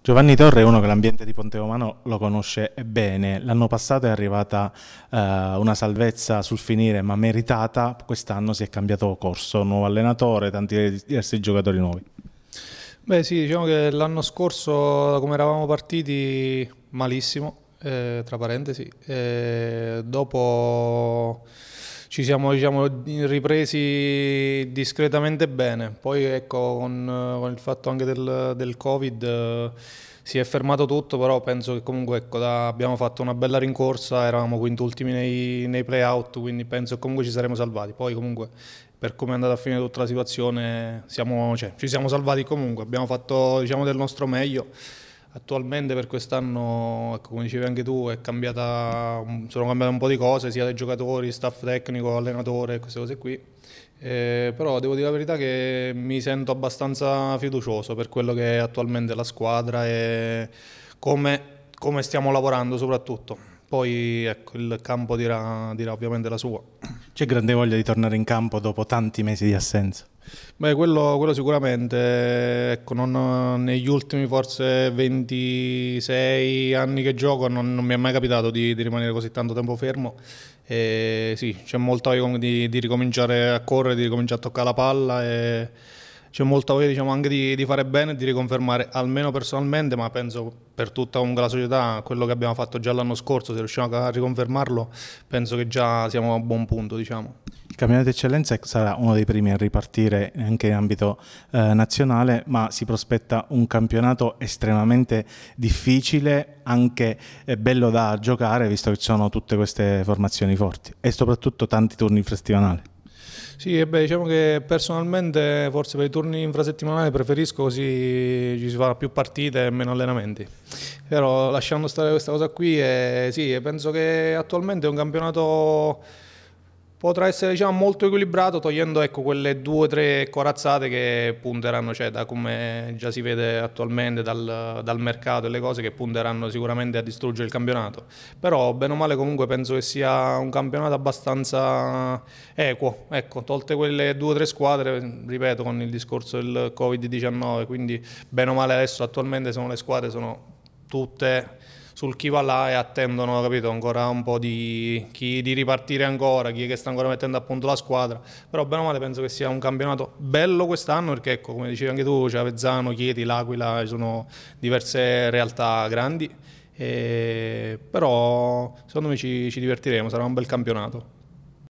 Giovanni Torre è uno che l'ambiente di Ponte Romano lo conosce bene. L'anno passato è arrivata eh, una salvezza sul finire, ma meritata. Quest'anno si è cambiato corso, nuovo allenatore, tanti diversi giocatori nuovi. Beh sì, diciamo che l'anno scorso come eravamo partiti malissimo, eh, tra parentesi, eh, dopo ci siamo diciamo, ripresi discretamente bene. Poi ecco, con, con il fatto anche del, del Covid eh, si è fermato tutto, però penso che comunque ecco, da, abbiamo fatto una bella rincorsa, eravamo quintultimi nei, nei play quindi penso che comunque ci saremmo salvati. Poi comunque per come è andata a finire tutta la situazione siamo, cioè, ci siamo salvati comunque, abbiamo fatto diciamo, del nostro meglio. Attualmente per quest'anno, ecco, come dicevi anche tu, cambiata, sono cambiate un po' di cose, sia dai giocatori, staff tecnico, allenatore, queste cose qui. Eh, però devo dire la verità che mi sento abbastanza fiducioso per quello che è attualmente la squadra e come, come stiamo lavorando soprattutto. Poi ecco, il campo dirà, dirà ovviamente la sua. C'è grande voglia di tornare in campo dopo tanti mesi di assenza? Beh, quello, quello sicuramente, ecco, non, negli ultimi forse 26 anni che gioco non, non mi è mai capitato di, di, rimanere così tanto tempo fermo. E sì, c'è molta voglia di, di, ricominciare a correre, di ricominciare a toccare la palla e c'è molta voglia diciamo, anche di, di, fare bene e di riconfermare, almeno personalmente, ma penso per tutta la società, quello che abbiamo fatto già l'anno scorso, se riusciamo a riconfermarlo, penso che già siamo a buon punto. Diciamo campionato eccellenza sarà uno dei primi a ripartire anche in ambito eh, nazionale, ma si prospetta un campionato estremamente difficile, anche eh, bello da giocare, visto che ci sono tutte queste formazioni forti e soprattutto tanti turni infrasettimanali. Sì, beh, diciamo che personalmente forse per i turni infrasettimanali preferisco così ci si farà più partite e meno allenamenti. Però lasciando stare questa cosa qui, eh, sì, penso che attualmente è un campionato potrà essere diciamo, molto equilibrato togliendo ecco, quelle due o tre corazzate che punteranno, cioè, da come già si vede attualmente dal, dal, mercato e le cose che punteranno sicuramente a distruggere il campionato. Però bene o male comunque penso che sia un campionato abbastanza equo, ecco, tolte quelle due o tre squadre, ripeto con il discorso del Covid-19, quindi bene o male adesso attualmente sono le squadre sono tutte sul chi va là e attendono capito, ancora un po' di, chi, di ripartire ancora, chi sta ancora mettendo a punto la squadra, però bene o male penso che sia un campionato bello quest'anno perché ecco, come dicevi anche tu, c'è Avezzano, Chieti, L'Aquila, ci sono diverse realtà grandi, e, però secondo me ci, ci divertiremo, sarà un bel campionato.